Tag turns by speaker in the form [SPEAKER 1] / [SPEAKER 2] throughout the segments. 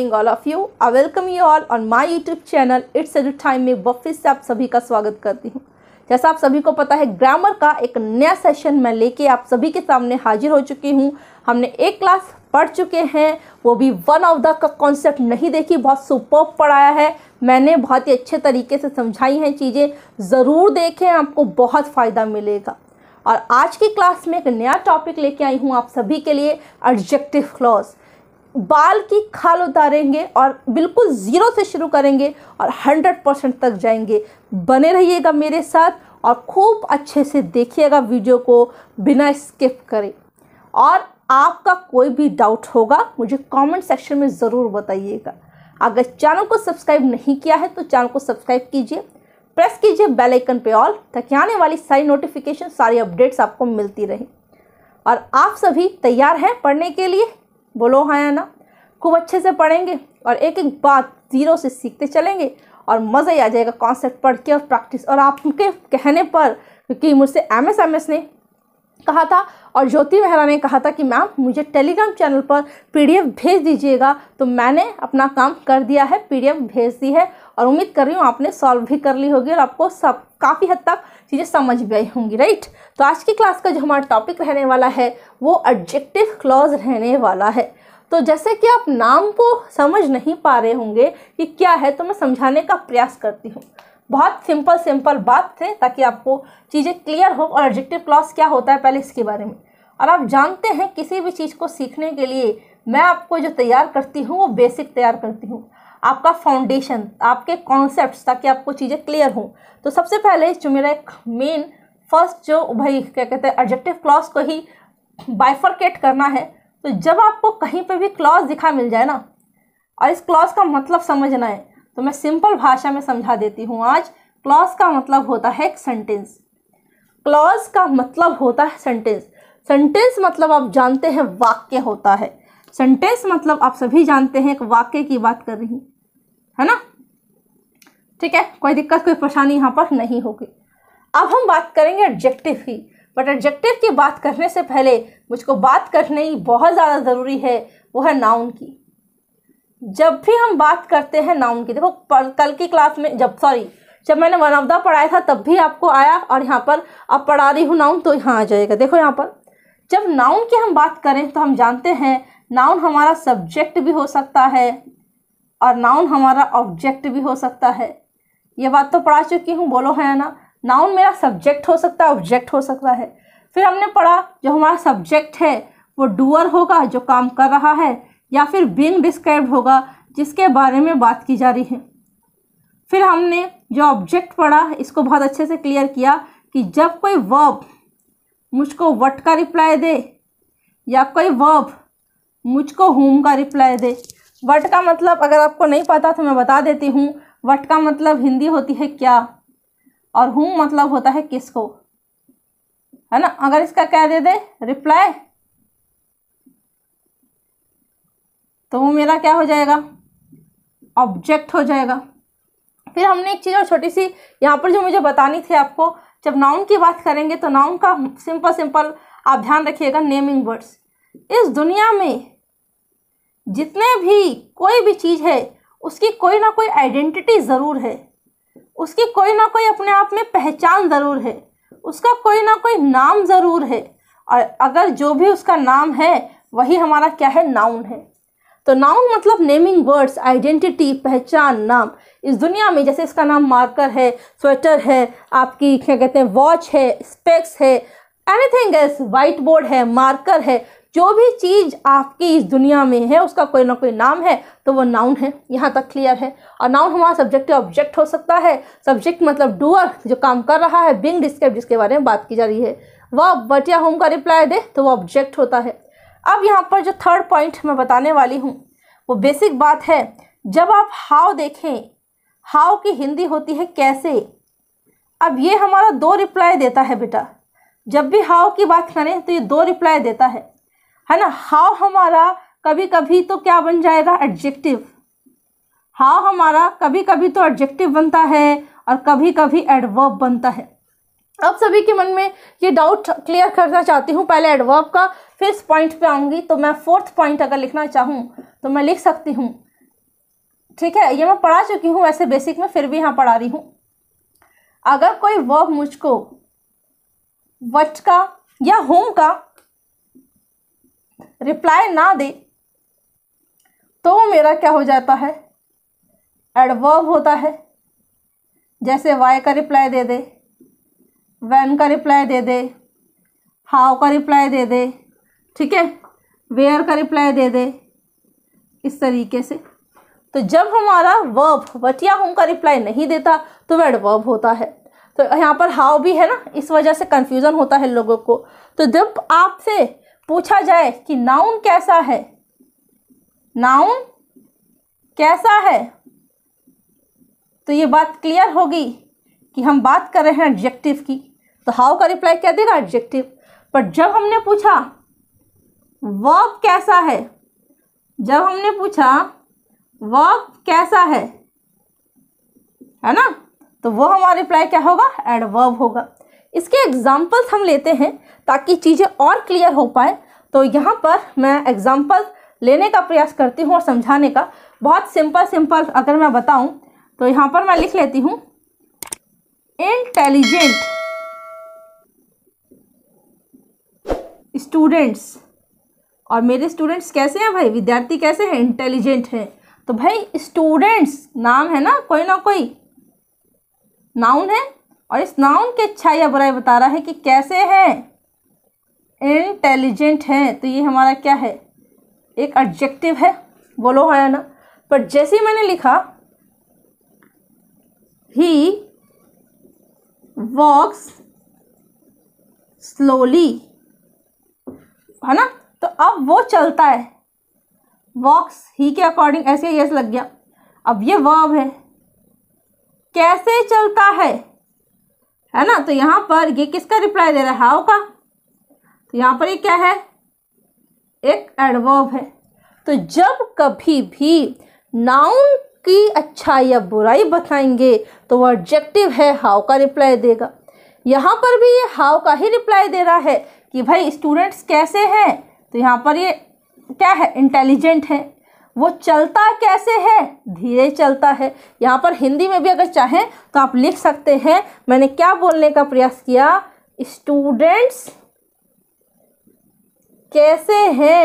[SPEAKER 1] Morning all of you I welcome you all on my YouTube channel it's Edu Time में वापस से आप सभी का स्वागत करती हूँ जैसा आप सभी को पता है ग्रामर का एक नया सेशन मैं लेके आप सभी के सामने हाजिर हो चुकी हूँ हमने एक क्लास पढ़ चुके हैं वो भी वन ऑफ द कॉन्सेप्ट नहीं देखी बहुत सुपर पढ़ाया है मैंने बहुत ही अच्छे तरीके से समझाई हैं चीज़ें ज़रूर देखें आपको बहुत फ़ायदा मिलेगा और आज की क्लास में एक नया टॉपिक लेके आई हूँ आप सभी के लिए एडजेक्टिव क्लॉज बाल की खाल उतारेंगे और बिल्कुल ज़ीरो से शुरू करेंगे और हंड्रेड परसेंट तक जाएंगे बने रहिएगा मेरे साथ और खूब अच्छे से देखिएगा वीडियो को बिना स्किप करें और आपका कोई भी डाउट होगा मुझे कमेंट सेक्शन में ज़रूर बताइएगा अगर चैनल को सब्सक्राइब नहीं किया है तो चैनल को सब्सक्राइब कीजिए प्रेस कीजिए बेल आइकन पे ऑल ताकि आने वाली सारी नोटिफिकेशन सारी अपडेट्स आपको मिलती रहे और आप सभी तैयार हैं पढ़ने के लिए बोलो हाँ या ना खूब अच्छे से पढ़ेंगे और एक एक बात ज़ीरो से सीखते चलेंगे और मज़ा ही आ जाएगा कॉन्सेप्ट पढ़ के और प्रैक्टिस और आपके कहने पर क्योंकि मुझसे एम एस एम एस ने कहा था और ज्योति मेहरा ने कहा था कि मैम मुझे टेलीग्राम चैनल पर पीडीएफ भेज दीजिएगा तो मैंने अपना काम कर दिया है पीडीएफ भेज दी है और उम्मीद कर रही हूँ आपने सॉल्व भी कर ली होगी और आपको सब काफ़ी हद तक चीज़ें समझ भी आई होंगी राइट तो आज की क्लास का जो हमारा टॉपिक रहने वाला है वो एडजेक्टिव क्लॉज रहने वाला है तो जैसे कि आप नाम को समझ नहीं पा रहे होंगे कि क्या है तो मैं समझाने का प्रयास करती हूँ बहुत सिंपल सिंपल बात थे ताकि आपको चीज़ें क्लियर हो और एडजेक्टिव क्लॉज क्या होता है पहले इसके बारे में और आप जानते हैं किसी भी चीज़ को सीखने के लिए मैं आपको जो तैयार करती हूँ वो बेसिक तैयार करती हूँ आपका फाउंडेशन आपके कॉन्सेप्ट ताकि आपको चीज़ें क्लियर हों तो सबसे पहले जो मेरा एक मेन फर्स्ट जो भाई क्या कहते हैं एडजेक्टिव क्लॉज को ही बाइफरकेट करना है तो जब आपको कहीं पे भी क्लॉज दिखा मिल जाए ना और इस क्लॉज का मतलब समझना है तो मैं सिंपल भाषा में समझा देती हूँ आज क्लॉज का मतलब होता है एक सेंटेंस क्लॉज का मतलब होता है सेंटेंस सेंटेंस मतलब आप जानते हैं वाक्य होता है सेंटेंस मतलब आप सभी जानते हैं एक वाक्य की बात कर रही है ना ठीक है कोई दिक्कत कोई परेशानी यहाँ पर नहीं होगी अब हम बात करेंगे एडजेक्टिव की बट एडजेक्टिव की बात करने से पहले मुझको बात करनी बहुत ज़्यादा ज़रूरी है वो है नाउन की जब भी हम बात करते हैं नाउन की देखो कल की क्लास में जब सॉरी जब मैंने वन द पढ़ाया था तब भी आपको आया और यहाँ पर अब पढ़ा रही हूँ नाउन तो यहाँ आ जाएगा देखो यहाँ पर जब नाउन की हम बात करें तो हम जानते हैं नाउन हमारा सब्जेक्ट भी हो सकता है और नाउन हमारा ऑब्जेक्ट भी हो सकता है ये बात तो पढ़ा चुकी हूँ बोलो है ना नाउन मेरा सब्जेक्ट हो सकता है ऑब्जेक्ट हो सकता है फिर हमने पढ़ा जो हमारा सब्जेक्ट है वो डूअर होगा जो काम कर रहा है या फिर बिंग डिस्क्राइब होगा जिसके बारे में बात की जा रही है फिर हमने जो ऑब्जेक्ट पढ़ा इसको बहुत अच्छे से क्लियर किया कि जब कोई वर्ब मुझको वट का रिप्लाई दे या कोई वर्ब मुझको हुम का रिप्लाई दे वट का मतलब अगर आपको नहीं पता तो मैं बता देती हूँ वट का मतलब हिंदी होती है क्या और हुम मतलब होता है किसको है ना अगर इसका क्या दे दे रिप्लाई तो वो मेरा क्या हो जाएगा ऑब्जेक्ट हो जाएगा फिर हमने एक चीज़ और छोटी सी यहाँ पर जो मुझे बतानी थी आपको जब नाउन की बात करेंगे तो नाउन का सिंपल सिंपल आप ध्यान रखिएगा नेमिंग वर्ड्स इस दुनिया में जितने भी कोई भी चीज़ है उसकी कोई ना कोई आइडेंटिटी ज़रूर है उसकी कोई ना कोई अपने आप में पहचान ज़रूर है उसका कोई ना कोई नाम ज़रूर है और अगर जो भी उसका नाम है वही हमारा क्या है नाउन है तो नाउन मतलब नेमिंग वर्ड्स आइडेंटिटी पहचान नाम इस दुनिया में जैसे इसका नाम मार्कर है स्वेटर है आपकी क्या कहते हैं वॉच है स्पेक्स है एनीथिंग एल्स वाइट बोर्ड है मार्कर है जो भी चीज़ आपकी इस दुनिया में है उसका कोई ना कोई नाम है तो वो नाउन है यहाँ तक क्लियर है और नाउन हमारा सब्जेक्ट ऑब्जेक्ट हो सकता है सब्जेक्ट मतलब डूअर जो काम कर रहा है बिंग डिस्क्रिप्ट जिसके बारे में बात की जा रही है वह बटिया होम का रिप्लाई दे तो वो ऑब्जेक्ट होता है अब यहाँ पर जो थर्ड पॉइंट मैं बताने वाली हूँ वो बेसिक बात है जब आप हाउ देखें हाउ की हिंदी होती है कैसे अब ये हमारा दो रिप्लाई देता है बेटा जब भी हाउ की बात करें तो ये दो रिप्लाई देता है है ना हाउ हमारा कभी कभी तो क्या बन जाएगा एडजेक्टिव हाउ हमारा कभी कभी तो एडजेक्टिव बनता है और कभी कभी एडवर्ब बनता है अब सभी के मन में ये डाउट क्लियर करना चाहती हूँ पहले एडवर्ब का फिर पॉइंट पे आऊँगी तो मैं फोर्थ पॉइंट अगर लिखना चाहूँ तो मैं लिख सकती हूँ ठीक है ये मैं पढ़ा चुकी हूँ वैसे बेसिक में फिर भी यहाँ पढ़ा रही हूँ अगर कोई वर्ब मुझको वट का या होम का रिप्लाई ना दे तो मेरा क्या हो जाता है एडवर्ब होता है जैसे वाई का रिप्लाई दे दे वैन का रिप्लाई दे दे हाउ का रिप्लाई दे दे ठीक है वेयर का रिप्लाई दे दे इस तरीके से तो जब हमारा वर्ब वट या होम का रिप्लाई नहीं देता तो वह एडवर्ब होता है तो यहाँ पर हाउ भी है ना इस वजह से कन्फ्यूज़न होता है लोगों को तो जब आपसे पूछा जाए कि नाउन कैसा है नाउन कैसा है तो ये बात क्लियर होगी कि हम बात कर रहे हैं एडजेक्टिव की तो हाउ का रिप्लाई क्या देगा एडजेक्टिव पर जब हमने पूछा वर्ब कैसा है जब हमने पूछा वर्ब कैसा है है ना तो वो हमारा रिप्लाई क्या होगा एडवर्ब होगा इसके एग्ज़ाम्पल्स हम लेते हैं ताकि चीज़ें और क्लियर हो पाए तो यहाँ पर मैं एग्ज़ाम्पल लेने का प्रयास करती हूँ और समझाने का बहुत सिंपल सिंपल अगर मैं बताऊँ तो यहाँ पर मैं लिख लेती हूँ इंटेलिजेंट स्टूडेंट्स और मेरे स्टूडेंट्स कैसे हैं भाई विद्यार्थी कैसे हैं इंटेलिजेंट हैं तो भाई स्टूडेंट्स नाम है ना कोई ना कोई नाउन है और इस नाउन की अच्छा या बुराई बता रहा है कि कैसे है इंटेलिजेंट है तो ये हमारा क्या है एक एडजेक्टिव है बोलो है हाँ ना पर जैसे ही मैंने लिखा ही वॉक्स स्लोली है ना तो अब वो चलता है वॉक्स ही के अकॉर्डिंग ऐसे यस लग गया अब ये वर्ब है कैसे चलता है है ना तो यहाँ पर ये किसका रिप्लाई दे रहा है हाउ का तो यहाँ पर ये क्या है एक एडवर्ब है तो जब कभी भी नाउन की अच्छाई या बुराई बताएंगे तो वह ऑब्जेक्टिव है हाउ का रिप्लाई देगा यहाँ पर भी ये हाउ का ही रिप्लाई दे रहा है कि भाई स्टूडेंट्स कैसे हैं तो यहाँ पर ये क्या है इंटेलिजेंट है वो चलता कैसे है धीरे चलता है यहाँ पर हिंदी में भी अगर चाहें तो आप लिख सकते हैं मैंने क्या बोलने का प्रयास किया स्टूडेंट्स कैसे हैं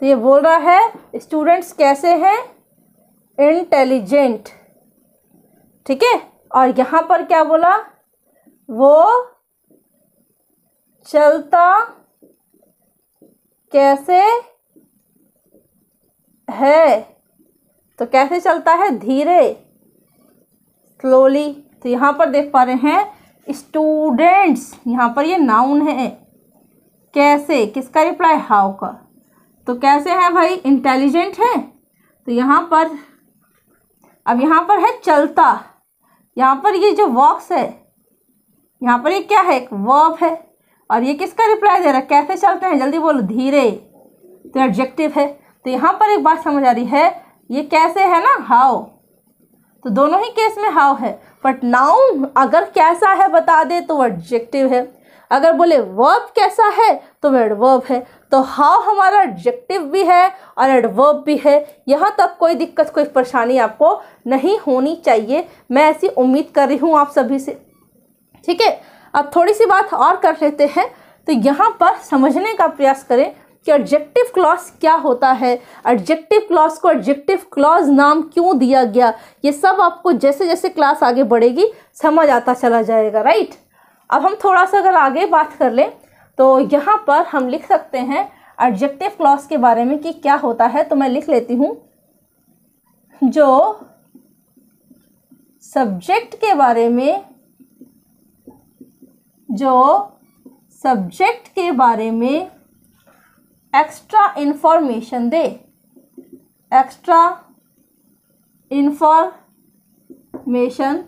[SPEAKER 1] तो ये बोल रहा है स्टूडेंट्स कैसे हैं इंटेलिजेंट ठीक है और यहाँ पर क्या बोला वो चलता कैसे है तो कैसे चलता है धीरे स्लोली तो यहाँ पर देख पा रहे हैं स्टूडेंट्स यहाँ पर ये नाउन है कैसे किसका रिप्लाई हाउ का तो कैसे है भाई इंटेलिजेंट है तो यहाँ पर अब यहाँ पर है चलता यहाँ पर ये जो वॉक्स है यहाँ पर ये क्या है एक वर्ब है और ये किसका रिप्लाई दे रहा है कैसे चलते हैं जल्दी बोलो धीरे तो एडजेक्टिव है तो यहाँ पर एक बात समझ आ रही है ये कैसे है ना हाउ तो दोनों ही केस में हाउ है बट नाउ अगर कैसा है बता दे तो एडजेक्टिव है अगर बोले वर्ब कैसा है तो एडवर्ब है तो हाउ हमारा एडजेक्टिव भी है और एडवर्ब भी है यहाँ तक कोई दिक्कत कोई परेशानी आपको नहीं होनी चाहिए मैं ऐसी उम्मीद कर रही हूँ आप सभी से ठीक है अब थोड़ी सी बात और कर लेते हैं तो यहाँ पर समझने का प्रयास करें कि ऑब्जेक्टिव क्लॉज क्या होता है एडजेक्टिव क्लॉज को ऑब्जेक्टिव क्लॉज नाम क्यों दिया गया ये सब आपको जैसे जैसे क्लास आगे बढ़ेगी समझ आता चला जाएगा राइट अब हम थोड़ा सा अगर आगे बात कर लें तो यहाँ पर हम लिख सकते हैं ऑब्जेक्टिव क्लॉज के बारे में कि क्या होता है तो मैं लिख लेती हूँ जो सब्जेक्ट के बारे में जो सब्जेक्ट के बारे में एक्स्ट्रा इन्फॉर्मेशन दे एक्स्ट्रा इन्फॉर्मेशन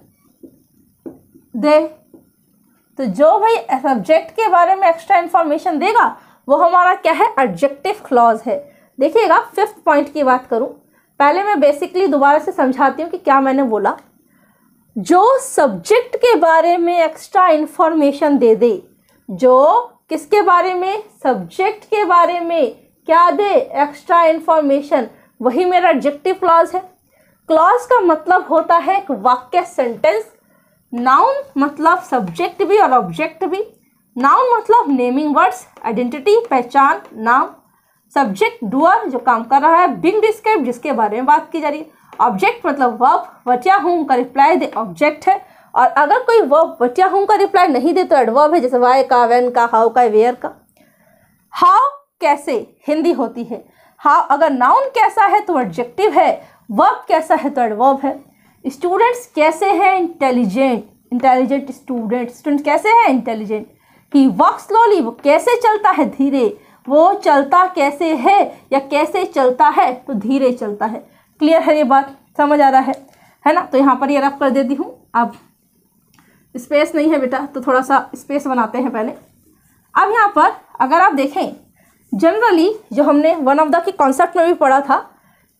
[SPEAKER 1] दे तो जो भाई सब्जेक्ट के बारे में एक्स्ट्रा इन्फॉर्मेशन देगा वो हमारा क्या है एडजेक्टिव क्लॉज है देखिएगा फिफ्थ पॉइंट की बात करूं पहले मैं बेसिकली दोबारा से समझाती हूँ कि क्या मैंने बोला जो सब्जेक्ट के बारे में एक्स्ट्रा इन्फॉर्मेशन दे दे जो किसके बारे में सब्जेक्ट के बारे में क्या दे एक्स्ट्रा इन्फॉर्मेशन वही मेरा एडजेक्टिव क्लॉज है क्लॉज का मतलब होता है एक वाक्य सेंटेंस नाउन मतलब सब्जेक्ट भी और ऑब्जेक्ट भी नाउन मतलब नेमिंग वर्ड्स आइडेंटिटी पहचान नाम सब्जेक्ट डुअर जो काम कर रहा है बिंग डिस्क्राइब जिसके बारे में बात की जा रही है ऑब्जेक्ट मतलब वर्ब वटिया हूँ का रिप्लाई दे ऑब्जेक्ट है और अगर कोई वर्ब वटिया हूँ का रिप्लाई नहीं दे तो एडवर्ब है जैसे वाई का वेन का हाउ का वेयर का हाउ कैसे हिंदी होती है हाउ अगर नाउन कैसा है तो एडजेक्टिव है वर्ब कैसा है तो एडवर्ब है स्टूडेंट्स कैसे हैं इंटेलिजेंट इंटेलिजेंट स्टूडेंट स्टूडेंट कैसे हैं इंटेलिजेंट कि वर्क स्लोली वो कैसे चलता है धीरे वो चलता कैसे है या कैसे चलता है तो धीरे चलता है क्लियर है ये बात समझ आ रहा है है ना तो यहाँ पर ये रफ कर देती हूँ अब स्पेस नहीं है बेटा तो थोड़ा सा स्पेस बनाते हैं पहले अब यहाँ पर अगर आप देखें जनरली जो हमने वन ऑफ द के कॉन्सेप्ट में भी पढ़ा था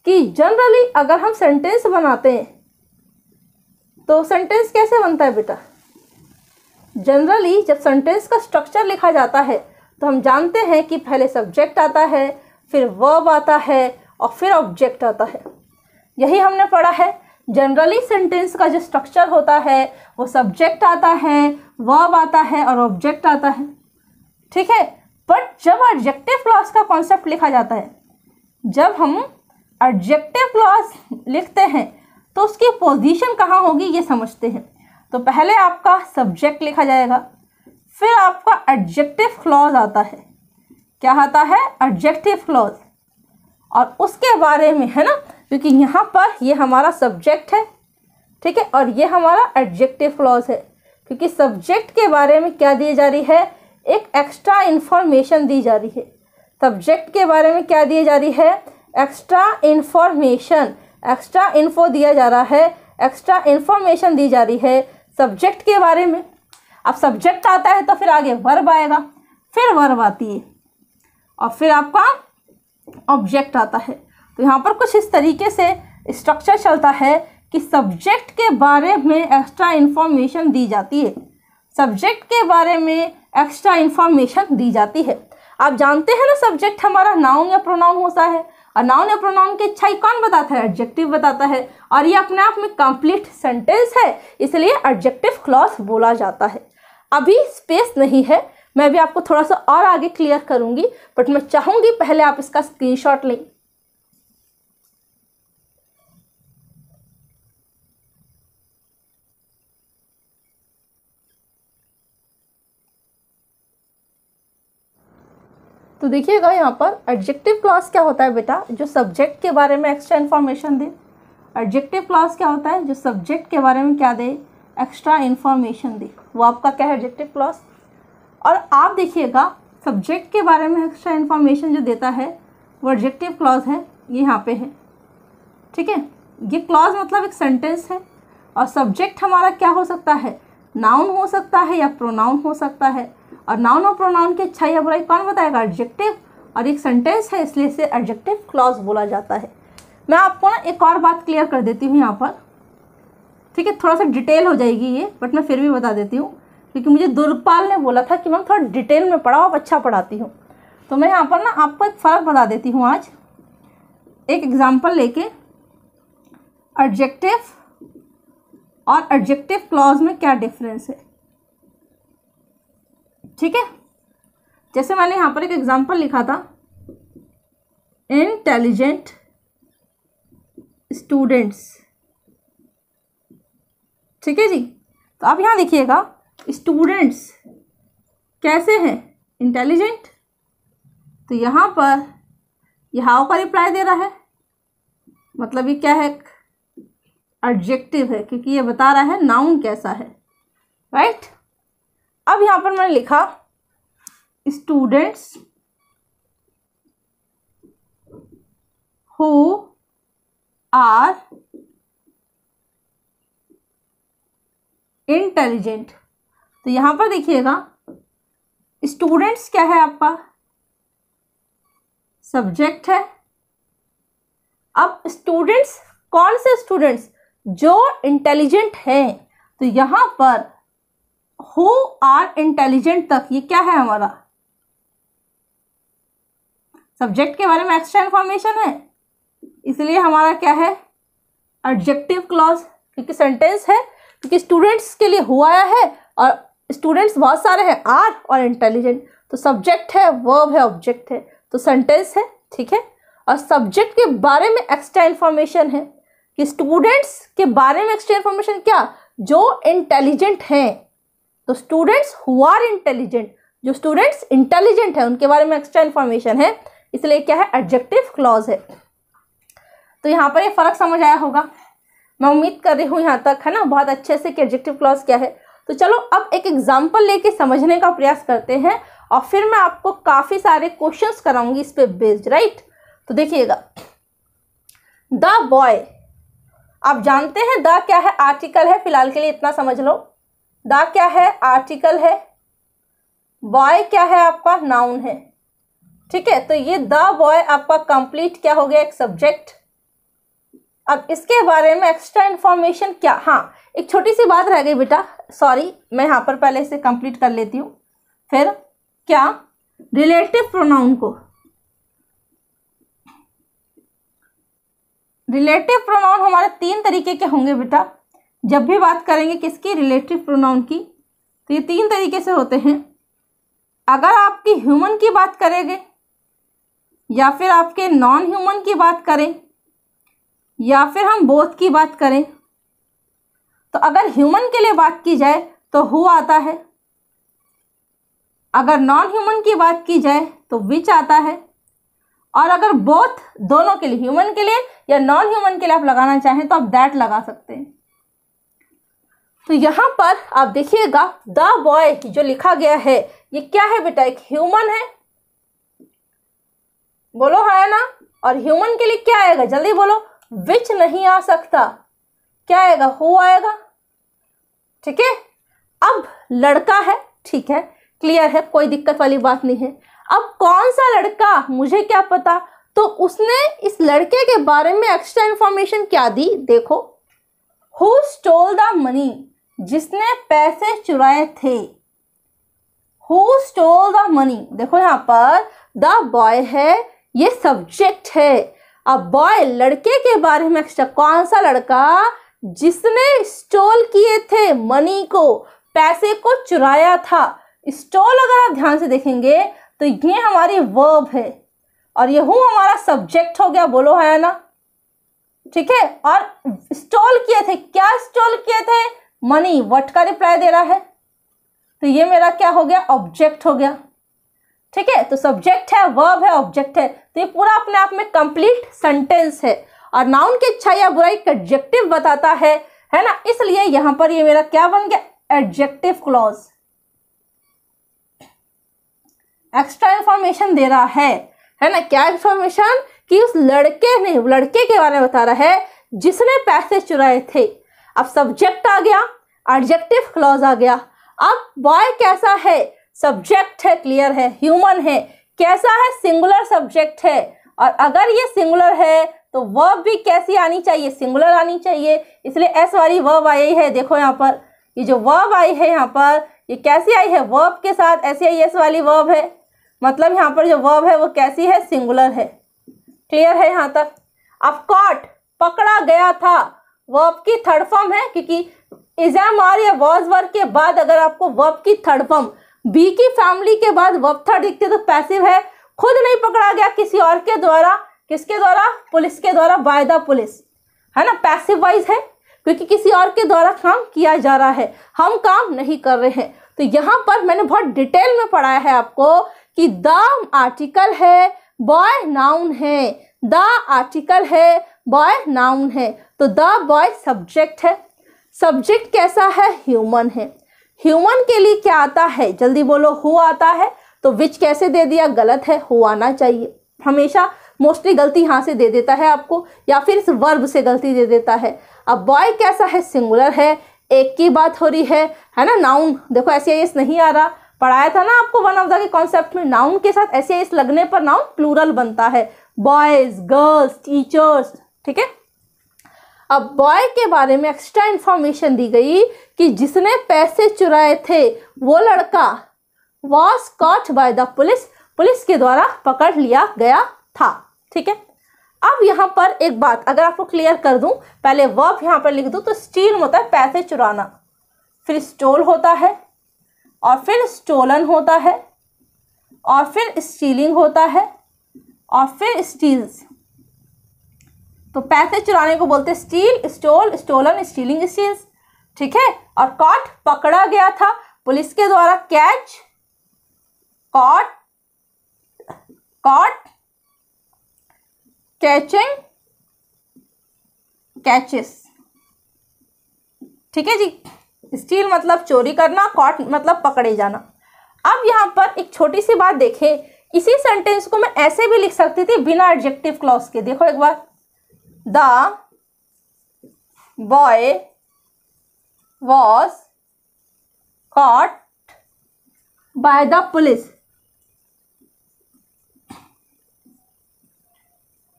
[SPEAKER 1] कि जनरली अगर हम सेंटेंस बनाते हैं तो सेंटेंस कैसे बनता है बेटा जनरली जब सेंटेंस का स्ट्रक्चर लिखा जाता है तो हम जानते हैं कि पहले सब्जेक्ट आता है फिर वर्ब आता है और फिर ऑब्जेक्ट आता है यही हमने पढ़ा है जनरली सेंटेंस का जो स्ट्रक्चर होता है वो सब्जेक्ट आता है वर्ब आता है और ऑब्जेक्ट आता है ठीक है बट जब एडजेक्टिव क्लास का कॉन्सेप्ट लिखा जाता है जब हम एडजेक्टिव क्लास लिखते हैं तो उसकी पोजीशन कहाँ होगी ये समझते हैं तो पहले आपका सब्जेक्ट लिखा जाएगा फिर आपका एडजेक्टिव क्लॉज आता है क्या आता है एडजेक्टिव क्लॉज और उसके बारे में है ना क्योंकि यहाँ पर ये हमारा सब्जेक्ट है ठीक है और ये हमारा एडजेक्टिव क्लॉज है क्योंकि सब्जेक्ट के बारे में क्या दी जा रही है एक एक्स्ट्रा इन्फॉर्मेशन दी जा रही है सब्जेक्ट के बारे में क्या दी जा रही है एक्स्ट्रा इन्फॉर्मेशन एक्स्ट्रा इन्फो दिया जा रहा है एक्स्ट्रा इन्फॉर्मेशन दी जा रही है सब्जेक्ट के बारे में अब सब्जेक्ट आता है तो फिर आगे वर्ब आएगा फिर वर्ब आती है और फिर आपका ऑब्जेक्ट आता है तो यहाँ पर कुछ इस तरीके से स्ट्रक्चर चलता है कि सब्जेक्ट के बारे में एक्स्ट्रा इन्फॉर्मेशन दी जाती है सब्जेक्ट के बारे में एक्स्ट्रा इन्फॉर्मेशन दी जाती है आप जानते हैं ना सब्जेक्ट हमारा नाउन या प्रोनाउन होता है और नाउन या प्रोनाउन की अच्छाई कौन बताता है एडजेक्टिव बताता है और ये अपने आप में कंप्लीट सेंटेंस है इसलिए एडजेक्टिव क्लॉज बोला जाता है अभी स्पेस नहीं है मैं भी आपको थोड़ा सा और आगे क्लियर करूँगी बट मैं चाहूँगी पहले आप इसका स्क्रीन लें तो देखिएगा यहाँ पर एडजेक्टिव क्लास क्या होता है बेटा जो सब्जेक्ट के बारे में एक्स्ट्रा इन्फॉर्मेशन दे एडजेक्टिव क्लास क्या होता है जो सब्जेक्ट के बारे में क्या दे एक्स्ट्रा इन्फॉर्मेशन दे वो आपका क्या है एडजेक्टिव क्लास और आप देखिएगा सब्जेक्ट के बारे में एक्स्ट्रा इन्फॉर्मेशन जो देता है वो एडजेक्टिव क्लॉज है ये यहाँ पे है ठीक है ये क्लॉज मतलब एक सेंटेंस है और सब्जेक्ट हमारा क्या हो सकता है नाउन हो सकता है या प्रोनाउन हो सकता है और नाउन और प्रोनाउन की अच्छाई या बुराई कौन बताएगा एडजेक्टिव और एक सेंटेंस है इसलिए इसे एडजेक्टिव क्लॉज बोला जाता है मैं आपको ना एक और बात क्लियर कर देती हूँ यहाँ पर ठीक है थोड़ा सा डिटेल हो जाएगी ये बट मैं फिर भी बता देती हूँ क्योंकि मुझे दुर्गपाल ने बोला था कि मैम थोड़ा डिटेल में पढ़ाओ आप अच्छा पढ़ाती हूँ तो मैं यहाँ पर ना आपको एक फ़र्क बता देती हूँ आज एक एग्ज़ाम्पल लेके एडजेक्टिव और एडजेक्टिव क्लॉज में क्या डिफरेंस है ठीक है जैसे मैंने यहाँ पर एक एग्जाम्पल लिखा था इंटेलिजेंट स्टूडेंट्स ठीक है जी तो आप यहाँ देखिएगा स्टूडेंट्स कैसे हैं इंटेलिजेंट तो यहाँ पर यह हाउ का रिप्लाई दे रहा है मतलब ये क्या है एडजेक्टिव है क्योंकि ये बता रहा है नाउन कैसा है राइट right? अब यहां पर मैंने लिखा स्टूडेंट्स हु आर इंटेलिजेंट तो यहां पर देखिएगा स्टूडेंट्स क्या है आपका सब्जेक्ट है अब स्टूडेंट्स कौन से स्टूडेंट्स जो इंटेलिजेंट हैं तो यहां पर हु आर इंटेलिजेंट तक ये क्या है हमारा सब्जेक्ट के बारे में एक्स्ट्रा इन्फॉर्मेशन है इसलिए हमारा क्या है एडजेक्टिव क्लॉज क्योंकि सेंटेंस है क्योंकि स्टूडेंट्स के लिए हुआ आया है और स्टूडेंट्स बहुत सारे हैं आर और इंटेलिजेंट तो सब्जेक्ट है वर्ब है ऑब्जेक्ट है तो सेंटेंस है ठीक है और सब्जेक्ट के बारे में एक्स्ट्रा इन्फॉर्मेशन है कि स्टूडेंट्स के बारे में एक्स्ट्रा इन्फॉर्मेशन क्या जो इंटेलिजेंट हैं तो स्टूडेंट्स हु आर इंटेलिजेंट जो स्टूडेंट्स इंटेलिजेंट है उनके बारे में एक्स्ट्रा इन्फॉर्मेशन है इसलिए क्या है एडजेक्टिव क्लॉज है तो यहाँ पर ये फ़र्क समझ आया होगा मैं उम्मीद कर रही हूँ यहाँ तक है ना बहुत अच्छे से कि एडजेक्टिव क्लॉज क्या है तो चलो अब एक एग्जाम्पल लेके समझने का प्रयास करते हैं और फिर मैं आपको काफ़ी सारे क्वेश्चंस कराऊंगी इस पर बेस्ड राइट तो देखिएगा द बॉय आप जानते हैं द क्या है आर्टिकल है फिलहाल के लिए इतना समझ लो द क्या है आर्टिकल है बॉय क्या है आपका नाउन है ठीक है तो ये द बॉय आपका कंप्लीट क्या हो गया एक सब्जेक्ट अब इसके बारे में एक्स्ट्रा इन्फॉर्मेशन क्या हाँ एक छोटी सी बात रह गई बेटा सॉरी मैं यहाँ पर पहले इसे कंप्लीट कर लेती हूँ फिर क्या रिलेटिव प्रोनाउन को रिलेटिव प्रोनाउन हमारे तीन तरीके के होंगे बेटा जब भी बात करेंगे किसकी रिलेटिव प्रोनाउन की तो ये तीन तरीके से होते हैं अगर आपकी ह्यूमन की बात करेंगे या फिर आपके नॉन ह्यूमन की बात करें या फिर हम बोथ की बात करें तो अगर ह्यूमन के लिए बात की जाए तो हु आता है अगर नॉन ह्यूमन की बात की जाए तो विच आता है और अगर बोथ दोनों के लिए ह्यूमन के लिए या नॉन ह्यूमन के लिए आप लगाना चाहें तो आप दैट लगा सकते हैं तो यहाँ पर आप देखिएगा द बॉय जो लिखा गया है ये क्या है बेटा एक ह्यूमन है बोलो है हाँ ना और ह्यूमन के लिए क्या आएगा जल्दी बोलो विच नहीं आ सकता क्या आएगा हो आएगा ठीक है अब लड़का है ठीक है क्लियर है कोई दिक्कत वाली बात नहीं है अब कौन सा लड़का मुझे क्या पता तो उसने इस लड़के के बारे में एक्स्ट्रा इंफॉर्मेशन क्या दी देखो हु स्टोल द मनी जिसने पैसे चुराए थे हु स्टोल द मनी देखो यहाँ पर द बॉय है ये सब्जेक्ट है अब बॉय लड़के के बारे में एक्स्ट्रा कौन सा लड़का जिसने स्टोल किए थे मनी को पैसे को चुराया था स्टोल अगर आप ध्यान से देखेंगे तो ये हमारी वर्ब है और ये हूँ हमारा सब्जेक्ट हो गया बोलो है ना ठीक है और स्टॉल किए थे क्या स्टॉल किए थे मनी वट का रिप्लाई दे रहा है तो ये मेरा क्या हो गया ऑब्जेक्ट हो गया ठीक है तो सब्जेक्ट है वर्ब है ऑब्जेक्ट है तो ये पूरा अपने आप में कंप्लीट सेंटेंस है और नाउन की इच्छा या बुराई एडजेक्टिव बताता है है ना इसलिए यहां पर ये मेरा क्या बन गया एडजेक्टिव क्लॉज एक्स्ट्रा इंफॉर्मेशन दे रहा है है ना क्या इंफॉर्मेशन कि उस लड़के ने लड़के के बारे में बता रहा है जिसने पैसे चुराए थे अब सब्जेक्ट आ गया एडजेक्टिव क्लॉज आ गया अब बॉय कैसा है सब्जेक्ट है क्लियर है ह्यूमन है कैसा है सिंगुलर सब्जेक्ट है और अगर ये सिंगुलर है तो वर्ब भी कैसी आनी चाहिए सिंगुलर आनी चाहिए इसलिए एस वाली वर्ब आई है देखो यहाँ पर ये जो वर्ब आई है यहाँ पर ये कैसी आई है वर्ब के साथ ऐसी आई एस वाली वर्ब है मतलब यहाँ पर जो वर्ब है वो कैसी है सिंगुलर है क्लियर है यहाँ तक अब कॉट पकड़ा गया था वर्ब की थर्ड फॉर्म है क्योंकि एग्जाम आर या वॉज वर्ग के बाद अगर आपको वर्ब की थर्ड फॉर्म बी की फैमिली के बाद वर्ब थर्ड दिखते है तो पैसिव है खुद नहीं पकड़ा गया किसी और के द्वारा किसके द्वारा पुलिस के द्वारा बाय द पुलिस है ना पैसिव वाइज है क्योंकि किसी और के द्वारा काम किया जा रहा है हम काम नहीं कर रहे हैं तो यहाँ पर मैंने बहुत डिटेल में पढ़ाया है आपको कि द आर्टिकल है बॉय नाउन है द आर्टिकल है बॉय नाउन है तो द बॉय सब्जेक्ट है सब्जेक्ट कैसा है ह्यूमन है ह्यूमन के लिए क्या आता है जल्दी बोलो हु आता है तो विच कैसे दे दिया गलत है हु आना चाहिए हमेशा मोस्टली गलती यहाँ से दे देता है आपको या फिर इस वर्ब से गलती दे देता है अब बॉय कैसा है सिंगुलर है एक की बात हो रही है है ना नाउन देखो ऐसे एस नहीं आ रहा पढ़ाया था ना आपको वन ऑफ द के कॉन्सेप्ट में नाउन के साथ ऐसे एस लगने पर नाउन प्लूरल बनता है बॉयज गर्ल्स टीचर्स ठीक है अब बॉय के बारे में एक्स्ट्रा इन्फॉर्मेशन दी गई कि जिसने पैसे चुराए थे वो लड़का was caught by the police police के द्वारा पकड़ लिया गया था ठीक है अब यहाँ पर एक बात अगर आपको क्लियर कर दूँ पहले वर्ब यहाँ पर लिख दूँ तो स्टील होता है पैसे चुराना फिर स्टोल होता है और फिर स्टोलन होता है और फिर स्टीलिंग होता है और फिर स्टील्स तो पैसे चुराने को बोलते steal stole stolen stealing steals ठीक है और कॉट पकड़ा गया था पुलिस के द्वारा catch caught caught catching catches ठीक है जी स्टील मतलब चोरी करना कॉट मतलब पकड़े जाना अब यहाँ पर एक छोटी सी बात देखें इसी सेंटेंस को मैं ऐसे भी लिख सकती थी बिना एडजेक्टिव क्लॉज के देखो एक बार the boy was caught by the police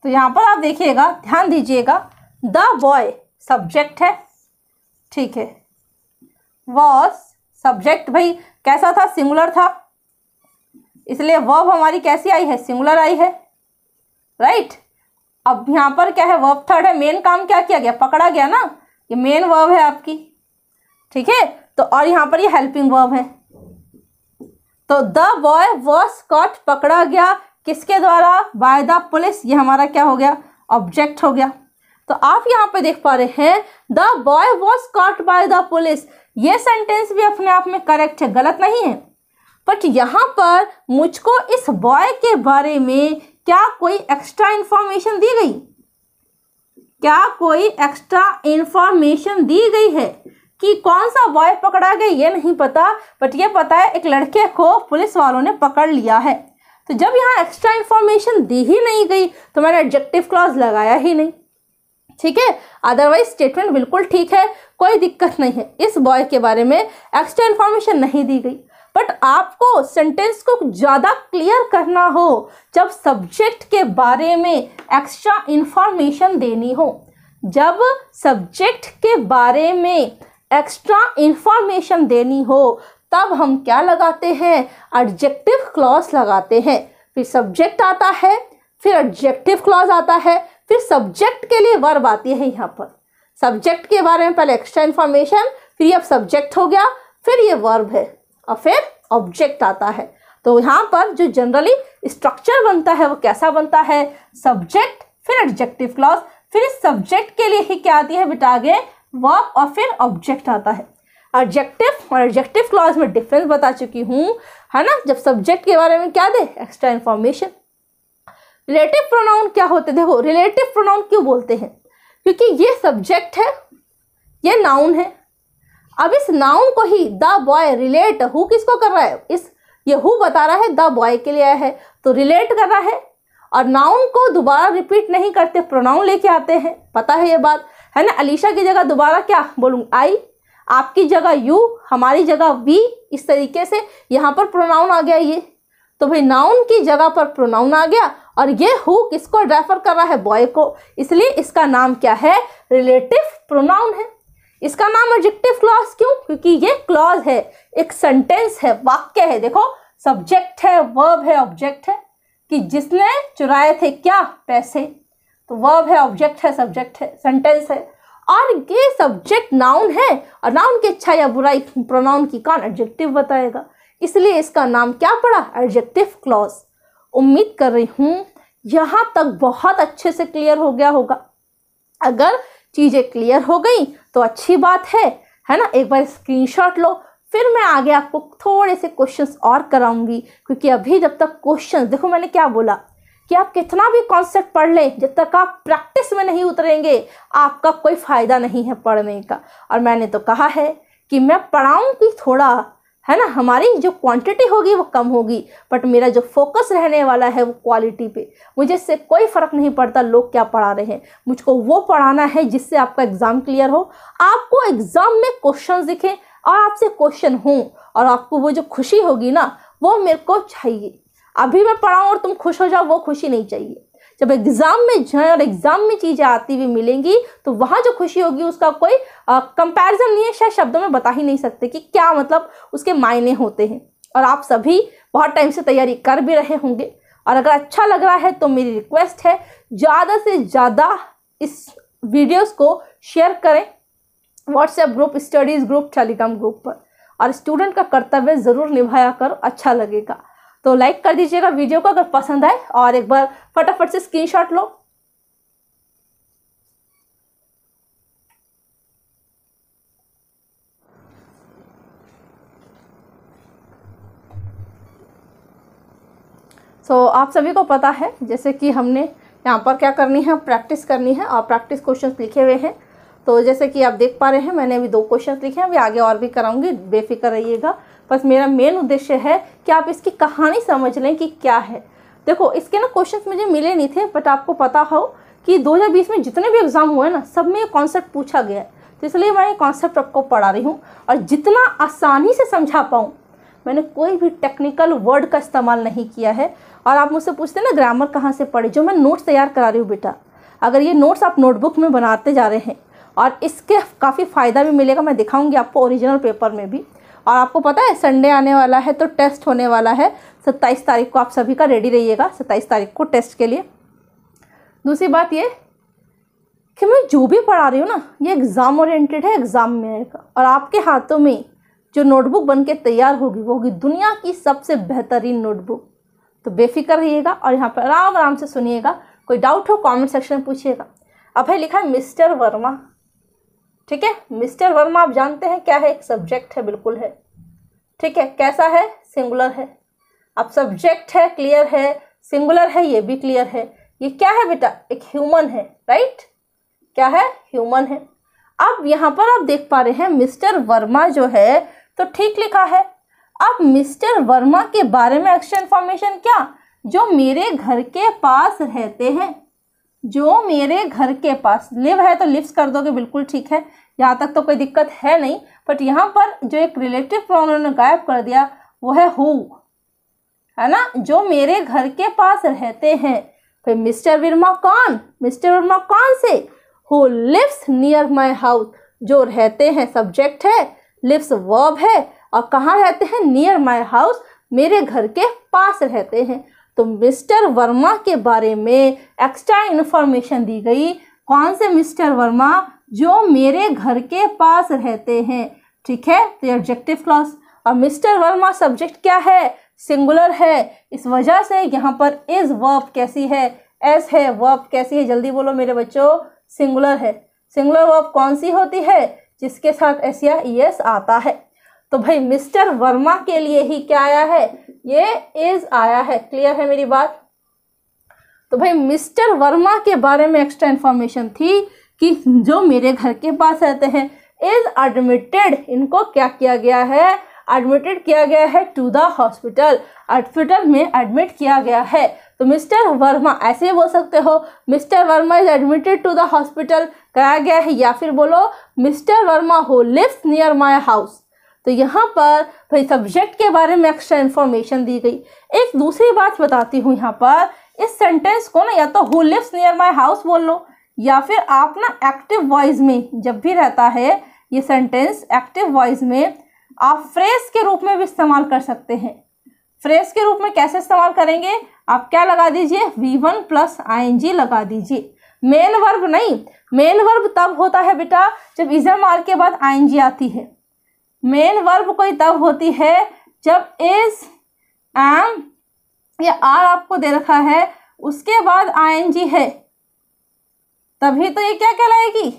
[SPEAKER 1] तो यहां पर आप देखिएगा ध्यान दीजिएगा द बॉय सब्जेक्ट है ठीक है वॉज सब्जेक्ट भाई कैसा था सिंगुलर था इसलिए वर्ब हमारी कैसी आई है सिंगुलर आई है राइट अब यहाँ पर क्या है वर्ब थर्ड है मेन काम क्या किया गया पकड़ा गया ना ये मेन वर्ब है आपकी ठीक है तो और यहाँ पर ये हेल्पिंग वर्ब है तो द बॉय वॉज कॉट पकड़ा गया किसके द्वारा बाय द पुलिस ये हमारा क्या हो गया ऑब्जेक्ट हो गया तो आप यहाँ पे देख पा रहे हैं the boy was caught by the police ये सेंटेंस भी अपने आप में करेक्ट है गलत नहीं है बट यहाँ पर मुझको इस बॉय के बारे में क्या कोई एक्स्ट्रा इन्फॉर्मेशन दी गई क्या कोई एक्स्ट्रा इन्फॉर्मेशन दी गई है कि कौन सा बॉय पकड़ा गया ये नहीं पता बट ये पता है एक लड़के को पुलिस वालों ने पकड़ लिया है तो जब यहाँ एक्स्ट्रा इन्फॉर्मेशन दी ही नहीं गई तो मैंने एडजेक्टिव क्लॉज लगाया ही नहीं ठीक है अदरवाइज स्टेटमेंट बिल्कुल ठीक है कोई दिक्कत नहीं है इस बॉय के बारे में एक्स्ट्रा इन्फॉर्मेशन नहीं दी गई बट आपको सेंटेंस को ज़्यादा क्लियर करना हो जब सब्जेक्ट के बारे में एक्स्ट्रा इन्फॉर्मेशन देनी हो जब सब्जेक्ट के बारे में एक्स्ट्रा इन्फॉर्मेशन देनी हो तब हम क्या लगाते हैं एडजेक्टिव क्लॉज लगाते हैं फिर सब्जेक्ट आता है फिर एडजेक्टिव क्लॉज आता है फिर सब्जेक्ट के लिए वर्ब आती है यहाँ पर सब्जेक्ट के बारे में पहले एक्स्ट्रा इन्फॉर्मेशन फिर ये अब सब्जेक्ट हो गया फिर ये वर्ब है फिर ऑब्जेक्ट आता है तो यहाँ पर जो जनरली स्ट्रक्चर बनता है वो कैसा बनता है सब्जेक्ट फिर एडजेक्टिव क्लॉज फिर इस सब्जेक्ट के लिए ही क्या आती है बेटा आगे वर्ब और फिर ऑब्जेक्ट आता है एडजेक्टिव और एडजेक्टिव क्लॉज में डिफरेंस बता चुकी हूँ है ना जब सब्जेक्ट के बारे में क्या दे एक्स्ट्रा इन्फॉर्मेशन रिलेटिव प्रोनाउन क्या होते देखो रिलेटिव प्रोनाउन क्यों बोलते हैं क्योंकि ये सब्जेक्ट है ये नाउन है अब इस नाउन को ही द बॉय रिलेट हु किसको कर रहा है इस ये हु बता रहा है द बॉय के लिए आया है तो रिलेट कर रहा है और नाउन को दोबारा रिपीट नहीं करते प्रोनाउन लेके आते हैं पता है ये बात है ना अलीशा की जगह दोबारा क्या बोलूँ आई आपकी जगह यू हमारी जगह वी इस तरीके से यहाँ पर प्रोनाउन आ गया ये तो भाई नाउन की जगह पर प्रोनाउन आ गया और ये हु किसको रेफर कर रहा है बॉय को इसलिए इसका नाम क्या है रिलेटिव प्रोनाउन है इसका नाम एडजेक्टिव क्लॉज क्यों क्योंकि ये क्लॉज है एक सेंटेंस है वाक्य है देखो सब्जेक्ट है वर्ब है ऑब्जेक्ट है कि जिसने चुराए थे क्या पैसे तो वर्ब है ऑब्जेक्ट है सब्जेक्ट है सेंटेंस है और ये सब्जेक्ट नाउन है और नाउन की अच्छा या बुराई प्रोनाउन की कौन एडजेक्टिव बताएगा इसलिए इसका नाम क्या पड़ा एडजेक्टिव क्लॉज उम्मीद कर रही हूँ यहाँ तक बहुत अच्छे से क्लियर हो गया होगा अगर चीज़ें क्लियर हो गई तो अच्छी बात है है ना एक बार स्क्रीनशॉट लो फिर मैं आगे आपको थोड़े से क्वेश्चंस और कराऊंगी क्योंकि अभी जब तक क्वेश्चंस देखो मैंने क्या बोला कि आप कितना भी कॉन्सेप्ट पढ़ लें जब तक आप प्रैक्टिस में नहीं उतरेंगे आपका कोई फ़ायदा नहीं है पढ़ने का और मैंने तो कहा है कि मैं पढ़ाऊँ कि थोड़ा है ना हमारी जो क्वांटिटी होगी वो कम होगी बट मेरा जो फोकस रहने वाला है वो क्वालिटी पे मुझे इससे कोई फ़र्क नहीं पड़ता लोग क्या पढ़ा रहे हैं मुझको वो पढ़ाना है जिससे आपका एग्ज़ाम क्लियर हो आपको एग्ज़ाम में क्वेश्चन दिखें और आपसे क्वेश्चन हों और आपको वो जो खुशी होगी ना वो मेरे को चाहिए अभी मैं पढ़ाऊँ और तुम खुश हो जाओ वो खुशी नहीं चाहिए जब एग्ज़ाम में जाएँ और एग्ज़ाम में चीज़ें आती हुई मिलेंगी तो वहाँ जो खुशी होगी उसका कोई कंपैरिजन नहीं है शायद शब्दों में बता ही नहीं सकते कि क्या मतलब उसके मायने होते हैं और आप सभी बहुत टाइम से तैयारी कर भी रहे होंगे और अगर अच्छा लग रहा है तो मेरी रिक्वेस्ट है ज़्यादा से ज़्यादा इस वीडियोस को शेयर करें WhatsApp group studies group Telegram group पर और स्टूडेंट का कर्तव्य ज़रूर निभाया कर अच्छा लगेगा तो लाइक कर दीजिएगा वीडियो को अगर पसंद आए और एक बार फटाफट से स्क्रीनशॉट लो सो so, आप सभी को पता है जैसे कि हमने यहाँ पर क्या करनी है प्रैक्टिस करनी है और प्रैक्टिस क्वेश्चंस लिखे हुए हैं तो जैसे कि आप देख पा रहे हैं मैंने अभी दो क्वेश्चन लिखे हैं अभी आगे और भी कराऊंगी बेफिक्र रहिएगा बस मेरा मेन उद्देश्य है कि आप इसकी कहानी समझ लें कि क्या है देखो इसके ना क्वेश्चन मुझे मिले नहीं थे बट आपको पता हो कि 2020 में जितने भी एग्ज़ाम हुए ना सब में ये कॉन्सेप्ट पूछा गया है तो इसलिए मैं ये कॉन्सेप्ट आपको पढ़ा रही हूँ और जितना आसानी से समझा पाऊँ मैंने कोई भी टेक्निकल वर्ड का इस्तेमाल नहीं किया है और आप मुझसे पूछते ना ग्रामर कहाँ से पढ़े जो मैं नोट्स तैयार करा रही हूँ बेटा अगर ये नोट्स आप नोटबुक में बनाते जा रहे हैं और इसके काफ़ी फ़ायदा भी मिलेगा मैं दिखाऊंगी आपको ओरिजिनल पेपर में भी और आपको पता है संडे आने वाला है तो टेस्ट होने वाला है सत्ताईस तारीख को आप सभी का रेडी रहिएगा सत्ताईस तारीख को टेस्ट के लिए दूसरी बात ये कि मैं जो भी पढ़ा रही हूँ ना ये एग्ज़ाम ओरिएंटेड है एग्ज़ाम में आएगा और आपके हाथों में जो नोटबुक बन के तैयार होगी वो होगी दुनिया की सबसे बेहतरीन नोटबुक तो बेफिक्र रहिएगा और यहाँ पर आराम आराम से सुनिएगा कोई डाउट हो कमेंट सेक्शन में पूछिएगा अब है लिखा है मिस्टर वर्मा ठीक है मिस्टर वर्मा आप जानते हैं क्या है एक सब्जेक्ट है बिल्कुल है ठीक है कैसा है सिंगुलर है अब सब्जेक्ट है क्लियर है सिंगुलर है ये भी क्लियर है ये क्या है बेटा एक ह्यूमन है राइट क्या है ह्यूमन है अब यहाँ पर आप देख पा रहे हैं मिस्टर वर्मा जो है तो ठीक लिखा है अब मिस्टर वर्मा के बारे में एक्स्ट्रा इन्फॉर्मेशन क्या जो मेरे घर के पास रहते हैं जो मेरे घर के पास लिव है तो लिव्स कर दोगे बिल्कुल ठीक है यहाँ तक तो कोई दिक्कत है नहीं बट यहाँ पर जो एक रिलेटिव प्रॉब्लम उन्होंने गायब कर दिया वो है हु है ना जो मेरे घर के पास रहते हैं फिर मिस्टर वर्मा कौन मिस्टर वर्मा कौन से who lives near my house जो रहते हैं सब्जेक्ट है लिव्स वर्ब है और कहाँ रहते हैं नियर माई हाउस मेरे घर के पास रहते हैं तो मिस्टर वर्मा के बारे में एक्स्ट्रा इन्फॉर्मेशन दी गई कौन से मिस्टर वर्मा जो मेरे घर के पास रहते हैं ठीक है तो ऑब्जेक्टिव क्लास और मिस्टर वर्मा सब्जेक्ट क्या है सिंगुलर है इस वजह से यहाँ पर इज वर्ब कैसी है एस है वर्ब कैसी है जल्दी बोलो मेरे बच्चों सिंगुलर है सिंगुलर वर्ब कौन सी होती है जिसके साथ एस या ई e एस आता है तो भाई मिस्टर वर्मा के लिए ही क्या आया है ये इज आया है क्लियर है मेरी बात तो भाई मिस्टर वर्मा के बारे में एक्स्ट्रा इन्फॉर्मेशन थी कि जो मेरे घर के पास रहते हैं इज एडमिटेड इनको क्या किया गया है एडमिटेड किया गया है टू द हॉस्पिटल हॉस्पिटल में एडमिट किया गया है तो मिस्टर वर्मा ऐसे बोल सकते हो mister Verma is admitted to the hospital कराया गया है या फिर बोलो मिस्टर वर्मा हो लिव्स नियर माई हाउस तो यहाँ पर भाई सब्जेक्ट के बारे में एक्स्ट्रा इन्फॉर्मेशन दी गई एक दूसरी बात बताती हूँ यहाँ पर इस सेंटेंस को ना या तो who lives near my house बोल लो या फिर आप ना एक्टिव वॉइस में जब भी रहता है ये सेंटेंस एक्टिव वॉइस में आप फ्रेस के रूप में भी इस्तेमाल कर सकते हैं फ्रेस के रूप में कैसे इस्तेमाल करेंगे आप क्या लगा दीजिए वी वन प्लस आई लगा दीजिए मेन वर्ब नहीं मेन वर्ब तब होता है बेटा जब इजम आर के बाद आई आती है मेन वर्ब कोई तब होती है जब इस एम या आर आपको दे रखा है उसके बाद आईएनजी है तभी तो ये क्या कहलाएगी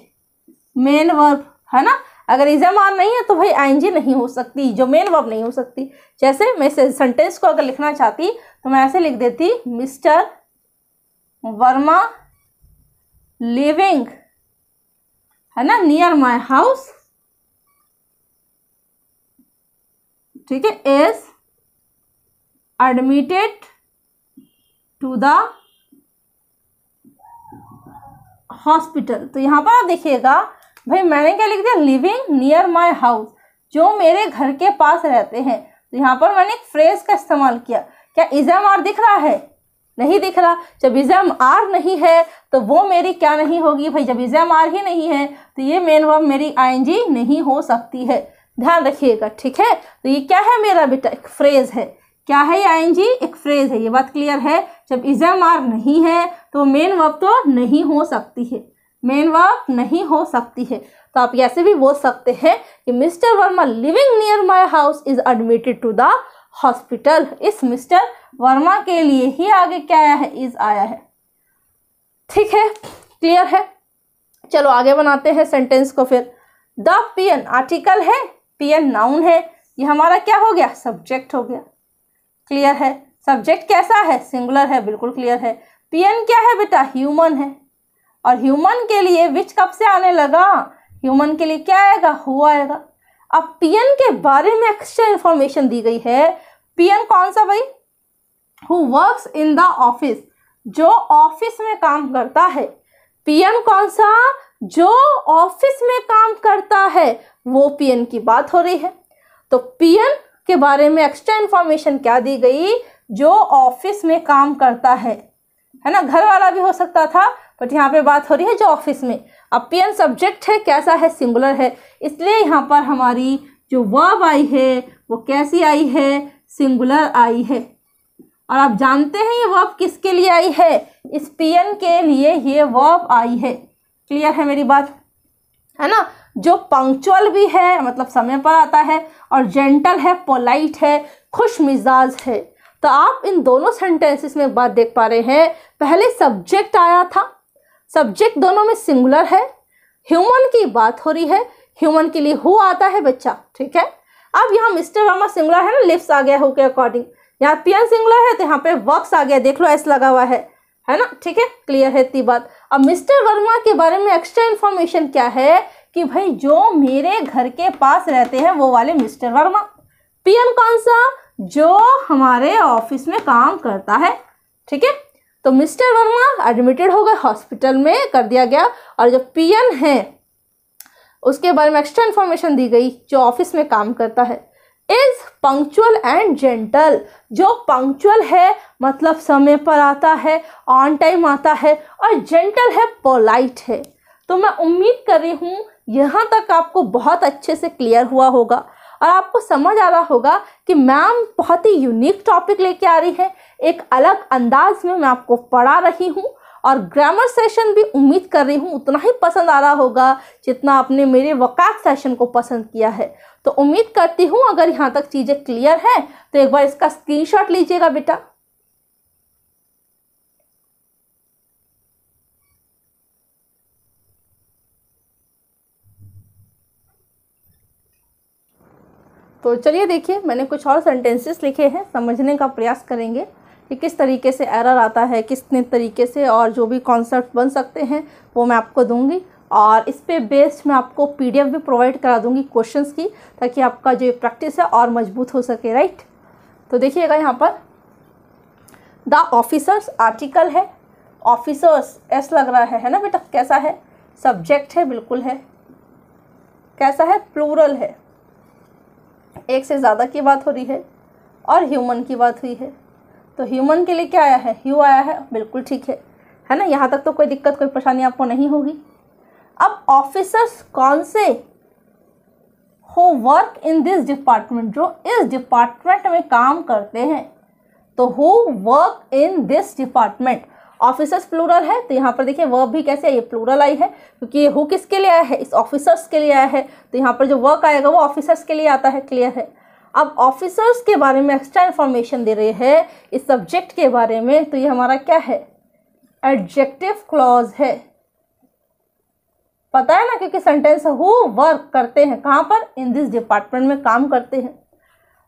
[SPEAKER 1] मेन वर्ब है ना अगर इजम आर नहीं है तो भाई आईएनजी नहीं हो सकती जो मेन वर्ब नहीं हो सकती जैसे मैं सेंटेंस को अगर लिखना चाहती तो मैं ऐसे लिख देती मिस्टर वर्मा लिविंग है ना नियर माई हाउस ठीक है is admitted to the hospital तो यहाँ पर आप देखिएगा भाई मैंने क्या लिख दिया लिविंग नियर माय हाउस जो मेरे घर के पास रहते हैं तो यहाँ पर मैंने एक फ्रेज का इस्तेमाल किया क्या इजम आर दिख रहा है नहीं दिख रहा जब इजम आर नहीं है तो वो मेरी क्या नहीं होगी भाई जब इजम आर ही नहीं है तो ये मेन वर्ब मेरी आईएनजी नहीं हो सकती है ध्यान रखिएगा ठीक है तो ये क्या है मेरा बेटा एक फ्रेज है क्या है ये जी एक फ्रेज है ये बात क्लियर है जब इजम आर नहीं है तो मेन वर्ब तो नहीं हो सकती है मेन वर्ब नहीं हो सकती है तो आप ऐसे भी बोल सकते हैं कि mister Verma living near my house is admitted to the hospital इस मिस्टर वर्मा के लिए ही आगे क्या आया है इज आया है ठीक है क्लियर है चलो आगे बनाते हैं सेंटेंस को फिर द पियन आर्टिकल है पीएम नाउन है ये हमारा क्या हो गया सब्जेक्ट हो गया क्लियर है सब्जेक्ट कैसा है सिंगुलर है बिल्कुल क्लियर है पीएन क्या है बेटा ह्यूमन है और ह्यूमन के लिए विच कब से आने लगा ह्यूमन के लिए क्या आएगा हु आएगा अब पीएन के बारे में एक्स्ट्रा इंफॉर्मेशन दी गई है पीएन कौन सा भाई who works in the office जो ऑफिस में काम करता है पीएन कौन सा जो ऑफिस में काम करता है वो पीएन की बात हो रही है तो पीएन के बारे में एक्स्ट्रा इन्फॉर्मेशन क्या दी गई जो ऑफिस में काम करता है है ना घर वाला भी हो सकता था बट यहाँ पे बात हो रही है जो ऑफिस में अब पीएन सब्जेक्ट है कैसा है सिंगुलर है इसलिए यहाँ पर हमारी जो वर्ब आई है वो कैसी आई है सिंगुलर आई है और आप जानते हैं ये वर्ब किसके लिए आई है इस पीएन के लिए ये वर्ब आई है क्लियर है मेरी बात है ना जो पंक्चुअल भी है मतलब समय पर आता है और जेंटल है पोलाइट है खुश मिजाज है तो आप इन दोनों सेंटेंसेस में एक बात देख पा रहे हैं पहले सब्जेक्ट आया था सब्जेक्ट दोनों में सिंगुलर है ह्यूमन की बात हो रही है ह्यूमन के लिए हु आता है बच्चा ठीक है अब यहाँ मिस्टर वर्मा सिंगुलर है ना लिप्स आ गया हु के अकॉर्डिंग यहाँ पियन सिंगुलर है तो यहाँ पे वर्क्स आ गया देख लो ऐसा लगा हुआ है है ना ठीक है क्लियर है इतनी बात अब मिस्टर वर्मा के बारे में एक्स्ट्रा इन्फॉर्मेशन क्या है कि भाई जो मेरे घर के पास रहते हैं वो वाले मिस्टर वर्मा पीएम कौन सा जो हमारे ऑफिस में काम करता है ठीक है तो मिस्टर वर्मा एडमिटेड हो गए हॉस्पिटल में कर दिया गया और जो पीएन है उसके बारे में एक्स्ट्रा इन्फॉर्मेशन दी गई जो ऑफिस में काम करता है इज पंक्चुअल एंड जेंटल जो पंक्चुअल है मतलब समय पर आता है ऑन टाइम आता है और जेंटल है पोलाइट है तो मैं उम्मीद कर रही हूँ यहाँ तक आपको बहुत अच्छे से क्लियर हुआ होगा और आपको समझ आ रहा होगा कि मैम बहुत ही यूनिक टॉपिक लेके आ रही है एक अलग अंदाज में मैं आपको पढ़ा रही हूँ और ग्रामर सेशन भी उम्मीद कर रही हूँ उतना ही पसंद आ रहा होगा जितना आपने मेरे वकाक सेशन को पसंद किया है तो उम्मीद करती हूँ अगर यहाँ तक चीज़ें क्लियर हैं तो एक बार इसका स्क्रीनशॉट लीजिएगा बेटा तो चलिए देखिए मैंने कुछ और सेंटेंसेस लिखे हैं समझने का प्रयास करेंगे कि किस तरीके से एरर आता है किसने तरीके से और जो भी कॉन्सेप्ट बन सकते हैं वो मैं आपको दूंगी और इस पर बेस्ड मैं आपको पीडीएफ भी प्रोवाइड करा दूंगी क्वेश्चंस की ताकि आपका जो प्रैक्टिस है और मजबूत हो सके राइट तो देखिएगा यहाँ पर द ऑफिसर्स आर्टिकल है ऑफिसर्स एस लग रहा है है ना बेटा कैसा है सब्जेक्ट है बिल्कुल है कैसा है प्लूरल है एक से ज़्यादा की बात हो रही है और ह्यूमन की बात हुई है तो ह्यूमन के लिए क्या आया है ह्यू आया है बिल्कुल ठीक है है ना यहाँ तक तो कोई दिक्कत कोई परेशानी आपको नहीं होगी अब ऑफिसर्स कौन से हो वर्क इन दिस डिपार्टमेंट जो इस डिपार्टमेंट में काम करते हैं तो who work in this department officers plural है तो यहाँ पर देखिए वर्ब भी कैसे है ये प्लूरल आई है क्योंकि ये हु किसके लिए आया है इस ऑफिसर्स के लिए आया है तो यहाँ पर जो वर्क आएगा वो ऑफिसर्स के लिए आता है क्लियर है अब ऑफिसर्स के बारे में एक्स्ट्रा इन्फॉर्मेशन दे रहे हैं इस सब्जेक्ट के बारे में तो ये हमारा क्या है एडजेक्टिव क्लॉज है पता है ना क्योंकि सेंटेंस हु वर्क करते हैं कहाँ पर इन दिस डिपार्टमेंट में काम करते हैं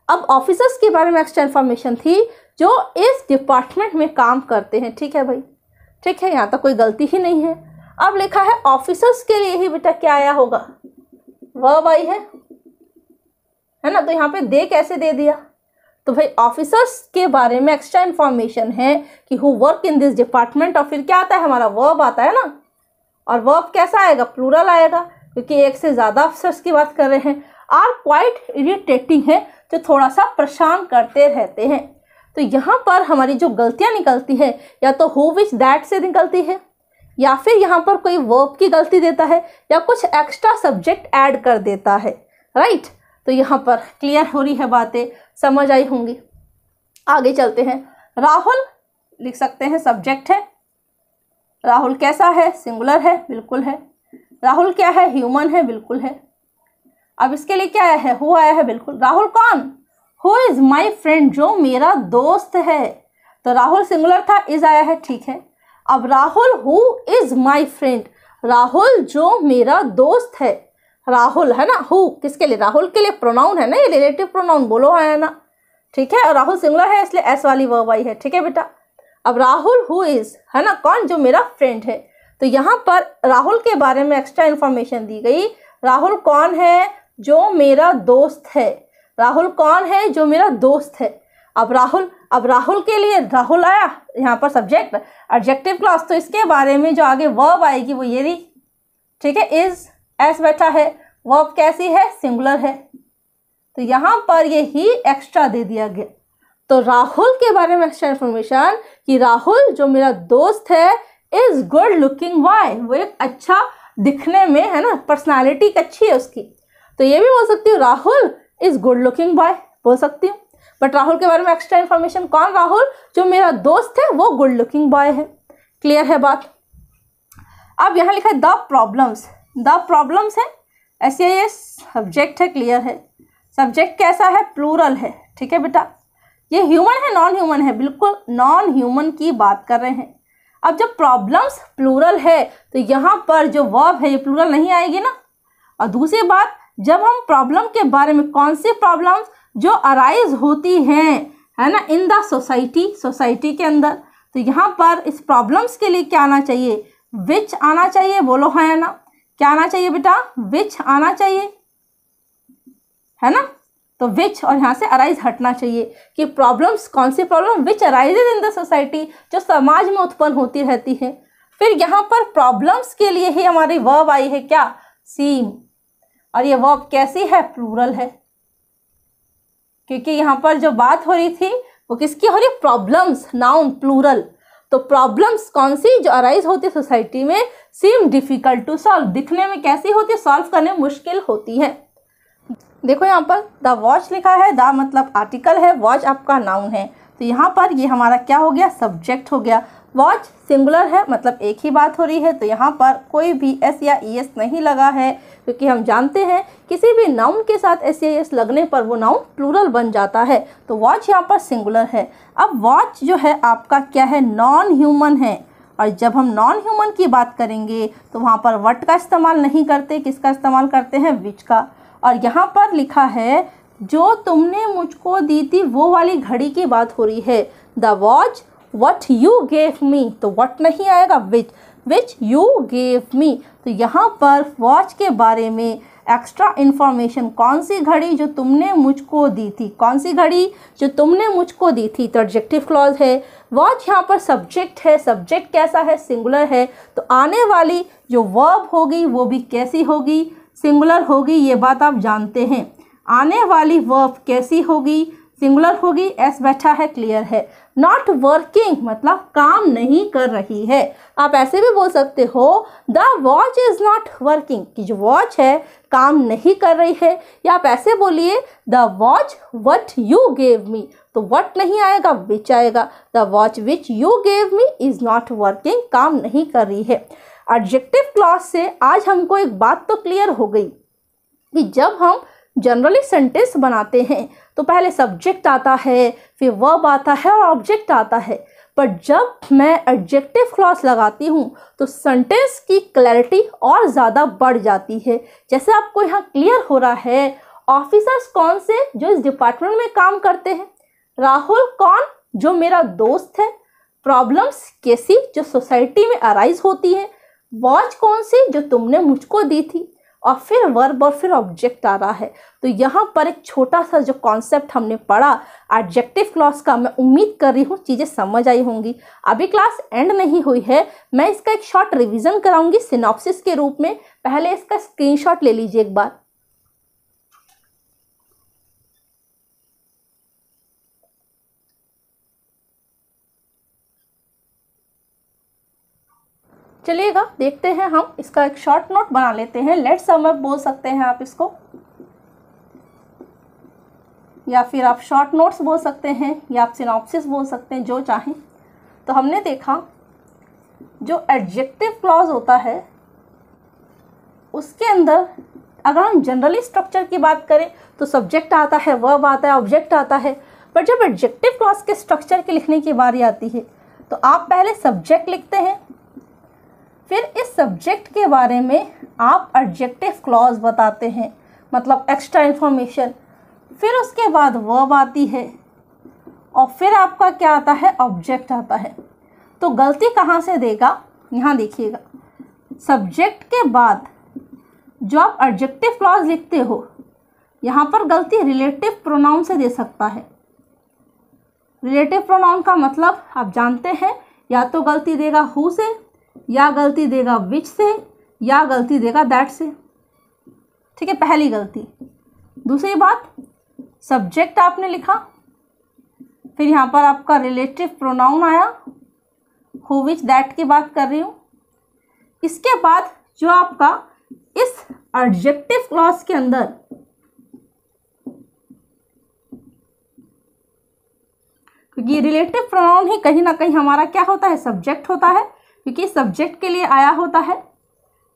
[SPEAKER 1] अब ऑफिसर्स के बारे में एक्स्ट्रा इन्फॉर्मेशन थी जो इस डिपार्टमेंट में काम करते हैं ठीक है भाई ठीक है यहाँ तक कोई गलती ही नहीं है अब लिखा है ऑफिसर्स के लिए ही बेटा क्या आया होगा वह भाई है है ना तो यहाँ पे दे कैसे दे दिया तो भाई ऑफिसर्स के बारे में एक्स्ट्रा इन्फॉर्मेशन है कि who work in this department और फिर क्या आता है हमारा वर्ब आता है ना और वर्ब कैसा आएगा प्लूरल आएगा क्योंकि एक से ज़्यादा ऑफिसर्स की बात कर रहे हैं आर क्वाइट इरिटेटिंग है जो थोड़ा सा परेशान करते रहते हैं तो यहाँ पर हमारी जो गलतियाँ निकलती है या तो हो विच दैट से निकलती है या फिर यहाँ पर कोई वर्ब की गलती देता है या कुछ एक्स्ट्रा सब्जेक्ट ऐड कर देता है राइट तो यहाँ पर क्लियर हो रही है बातें समझ आई होंगी आगे चलते हैं राहुल लिख सकते हैं सब्जेक्ट है राहुल कैसा है सिंगुलर है बिल्कुल है राहुल क्या है ह्यूमन है बिल्कुल है अब इसके लिए क्या आया है हु आया है बिल्कुल राहुल कौन हु इज़ माई फ्रेंड जो मेरा दोस्त है तो राहुल सिंगुलर था इज आया है ठीक है अब Rahul who is my friend Rahul जो मेरा दोस्त है राहुल है ना हु किसके लिए राहुल के लिए प्रोनाउन है ना ये रिलेटिव प्रोनाउन बोलो है ना ठीक है और राहुल सिंगुलर है इसलिए एस वाली वर्ब आई है ठीक है बेटा अब राहुल हु इज़ है ना कौन जो मेरा फ्रेंड है तो यहाँ पर राहुल के बारे में एक्स्ट्रा इन्फॉर्मेशन दी गई राहुल कौन है जो मेरा दोस्त है राहुल कौन है जो मेरा दोस्त है अब राहुल अब राहुल के लिए राहुल आया यहाँ पर सब्जेक्ट एडजेक्टिव क्लास तो इसके बारे में जो आगे वर्ब आएगी वो ये रही ठीक है इज एस बैठा है वर्ब कैसी है सिंगुलर है तो यहाँ पर ये ही एक्स्ट्रा दे दिया गया तो राहुल के बारे में एक्स्ट्रा इन्फॉर्मेशन कि राहुल जो मेरा दोस्त है इज़ गुड लुकिंग वाई वो एक अच्छा दिखने में है ना पर्सनैलिटी अच्छी है उसकी तो ये भी बोल सकती हूँ Rahul is good looking boy बोल सकती हूँ बट राहुल के बारे में एक्स्ट्रा इन्फॉर्मेशन कौन राहुल जो मेरा दोस्त है वो गुड लुकिंग बॉय है क्लियर है बात अब यहाँ लिखा है द प्रॉब्लम्स द प्रॉब्लम्स है ऐसे ये सब्जेक्ट है क्लियर है सब्जेक्ट कैसा है प्लूरल है ठीक है बेटा ये ह्यूमन है नॉन ह्यूमन है बिल्कुल नॉन ह्यूमन की बात कर रहे हैं अब जब प्रॉब्लम्स प्लूरल है तो यहाँ पर जो वर्ब है ये प्लूरल नहीं आएगी ना और दूसरी बात जब हम प्रॉब्लम के बारे में कौन सी प्रॉब्लम्स जो अराइज होती हैं है ना इन द सोसाइटी सोसाइटी के अंदर तो यहाँ पर इस प्रॉब्लम्स के लिए क्या आना चाहिए विच आना चाहिए बोलो है हाँ ना क्या आना चाहिए बेटा विच आना चाहिए है ना तो विच और यहाँ से अराइज हटना चाहिए कि प्रॉब्लम्स कौन सी problem which arises in the society जो समाज में उत्पन्न होती रहती है फिर यहाँ पर प्रॉब्लम्स के लिए ही हमारी वर्ब आई है क्या सीम और ये वर्ब कैसी है प्लूरल है क्योंकि यहाँ पर जो बात हो रही थी वो किसकी हो रही प्रॉब्लम्स नाउन प्लूरल तो प्रॉब्लम्स कौन सी जो अराइज होती है सोसाइटी में सीम डिफिकल्ट टू सॉल्व दिखने में कैसी होती है सॉल्व करने में मुश्किल होती है देखो यहाँ पर द वॉच लिखा है द मतलब आर्टिकल है वॉच आपका नाउन है तो यहाँ पर ये यह हमारा क्या हो गया सब्जेक्ट हो गया वॉच सिंगुलर है मतलब एक ही बात हो रही है तो यहाँ पर कोई भी एस या ई e एस नहीं लगा है क्योंकि हम जानते हैं किसी भी नाउन के साथ एस या एस e लगने पर वो नाउन प्लूरल बन जाता है तो वॉच यहाँ पर सिंगुलर है अब वॉच जो है आपका क्या है नॉन ह्यूमन है और जब हम नॉन ह्यूमन की बात करेंगे तो वहाँ पर वट का इस्तेमाल नहीं करते किसका इस्तेमाल करते हैं विच का और यहाँ पर लिखा है जो तुमने मुझको दी थी वो वाली घड़ी की बात हो रही है the watch what you gave me तो वट नहीं आएगा विच विच यू गेव मी तो यहाँ पर वॉच के बारे में एक्स्ट्रा इन्फॉर्मेशन कौन सी घड़ी जो तुमने मुझको दी थी कौन सी घड़ी जो तुमने मुझको दी थी तो एडजेक्टिव क्लॉज है वॉच यहाँ पर सब्जेक्ट है सब्जेक्ट कैसा है सिंगुलर है तो आने वाली जो वर्ब होगी वो भी कैसी होगी सिंगुलर होगी ये बात आप जानते हैं आने वाली वर्ब कैसी होगी सिंगुलर होगी एस बैठा है क्लियर है नॉट वर्किंग मतलब काम नहीं कर रही है आप ऐसे भी बोल सकते हो the watch is not working कि जो वॉच है काम नहीं कर रही है या आप ऐसे बोलिए the watch what you gave me तो वट नहीं आएगा विच आएगा the watch which you gave me is not working काम नहीं कर रही है एडजेक्टिव क्लॉज से आज हमको एक बात तो क्लियर हो गई कि जब हम जनरली सेंटेंस बनाते हैं तो पहले सब्जेक्ट आता है फिर वर्ब आता है और ऑब्जेक्ट आता है पर जब मैं एडजेक्टिव क्लॉज लगाती हूँ तो सेंटेंस की क्लैरिटी और ज़्यादा बढ़ जाती है जैसे आपको यहाँ क्लियर हो रहा है ऑफिसर्स कौन से जो इस डिपार्टमेंट में काम करते हैं राहुल कौन जो मेरा दोस्त है प्रॉब्लम्स कैसी जो सोसाइटी में अराइज होती है वॉच कौन सी जो तुमने मुझको दी थी और फिर वर्ब और फिर ऑब्जेक्ट आ रहा है तो यहाँ पर एक छोटा सा जो कॉन्सेप्ट हमने पढ़ा एडजेक्टिव क्लॉज का मैं उम्मीद कर रही हूँ चीज़ें समझ आई होंगी अभी क्लास एंड नहीं हुई है मैं इसका एक शॉर्ट रिविज़न कराऊंगी सिनॉप्सिस के रूप में पहले इसका स्क्रीनशॉट ले लीजिए एक बार चलिएगा देखते हैं हम इसका एक शॉर्ट नोट बना लेते हैं लेट सम बोल सकते हैं आप इसको या फिर आप शॉर्ट नोट्स बोल सकते हैं या आप सिनॉप्सिस बोल सकते हैं जो चाहें तो हमने देखा जो एडजेक्टिव क्लॉज होता है उसके अंदर अगर हम जनरली स्ट्रक्चर की बात करें तो सब्जेक्ट आता है वर्ब आता है ऑब्जेक्ट आता है पर जब एडजेक्टिव क्लॉज के स्ट्रक्चर के लिखने की बारी आती है तो आप पहले सब्जेक्ट लिखते हैं फिर इस सब्जेक्ट के बारे में आप एडजेक्टिव क्लॉज बताते हैं मतलब एक्स्ट्रा इन्फॉर्मेशन फिर उसके बाद वर्ब आती है और फिर आपका क्या आता है ऑब्जेक्ट आता है तो गलती कहाँ से देगा यहाँ देखिएगा सब्जेक्ट के बाद जो आप एडजेक्टिव क्लॉज लिखते हो यहाँ पर गलती रिलेटिव प्रोनाउन से दे सकता है रिलेटिव प्रोनाउन का मतलब आप जानते हैं या तो गलती देगा हु से या गलती देगा विच से या गलती देगा दैट से ठीक है पहली गलती दूसरी बात सब्जेक्ट आपने लिखा फिर यहाँ पर आपका रिलेटिव प्रोनाउन आया हो विच दैट की बात कर रही हूँ इसके बाद जो आपका इस ऑब्जेक्टिव क्लॉज के अंदर क्योंकि रिलेटिव प्रोनाउन ही कहीं ना कहीं हमारा क्या होता है सब्जेक्ट होता है क्योंकि सब्जेक्ट के लिए आया होता है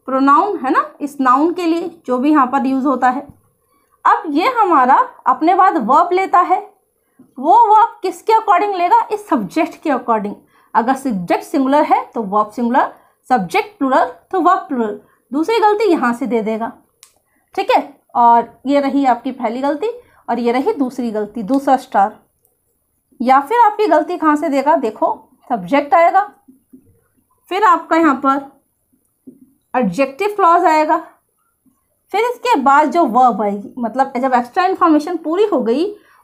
[SPEAKER 1] प्रोनाउन है ना इस नाउन के लिए जो भी यहाँ पर यूज़ होता है अब ये हमारा अपने बाद वर्ब लेता है वो वर्ब किसके अकॉर्डिंग लेगा इस सब्जेक्ट के अकॉर्डिंग अगर सब्जेक्ट सिंगुलर है तो वर्ब सिंगुलर सब्जेक्ट प्लुरल तो वर्ब प्लूरल दूसरी गलती यहाँ से दे देगा ठीक है और ये रही आपकी पहली गलती और ये रही दूसरी गलती दूसरा स्टार या फिर आपकी गलती कहाँ से देगा देखो सब्जेक्ट आएगा फिर आपका यहाँ पर एडजेक्टिव क्लॉज आएगा फिर इसके बाद जो वर्ब आएगी मतलब जब एक्स्ट्रा इन्फॉर्मेशन पूरी हो गई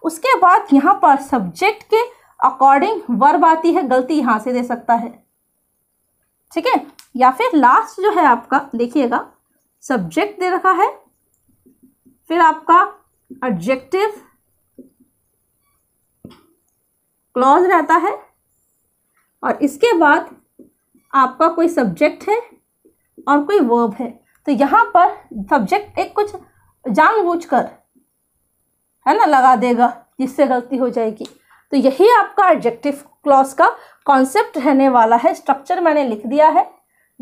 [SPEAKER 1] उसके बाद यहाँ पर सब्जेक्ट के अकॉर्डिंग वर्ब आती है गलती यहाँ से दे सकता है ठीक है या फिर लास्ट जो है आपका देखिएगा सब्जेक्ट दे रखा है फिर आपका एडजेक्टिव क्लॉज रहता है और इसके बाद आपका कोई सब्जेक्ट है और कोई वर्ब है तो यहाँ पर सब्जेक्ट एक कुछ जानबूझकर है ना लगा देगा जिससे गलती हो जाएगी तो यही आपका एडजेक्टिव क्लॉज का कॉन्सेप्ट रहने वाला है स्ट्रक्चर मैंने लिख दिया है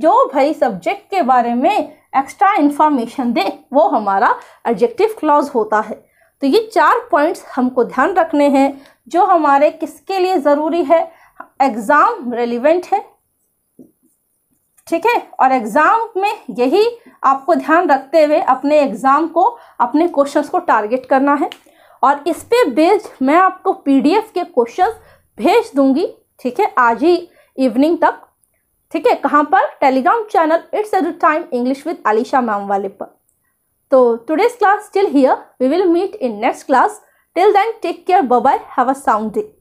[SPEAKER 1] जो भाई सब्जेक्ट के बारे में एक्स्ट्रा इन्फॉर्मेशन दे वो हमारा एडजेक्टिव क्लॉज होता है तो ये चार पॉइंट्स हमको ध्यान रखने हैं जो हमारे किसके लिए ज़रूरी है एग्ज़ाम रेलिवेंट है ठीक है और एग्ज़ाम में यही आपको ध्यान रखते हुए अपने एग्ज़ाम को अपने क्वेश्चंस को टारगेट करना है और इस पर बेस्ड मैं आपको पीडीएफ के क्वेश्चंस भेज दूंगी ठीक है आज ही इवनिंग तक ठीक है कहाँ पर Telegram channel it's at time English with Alisha ma'am वाले पर तो today's class till here we will meet in next class till then take care bye have a sound day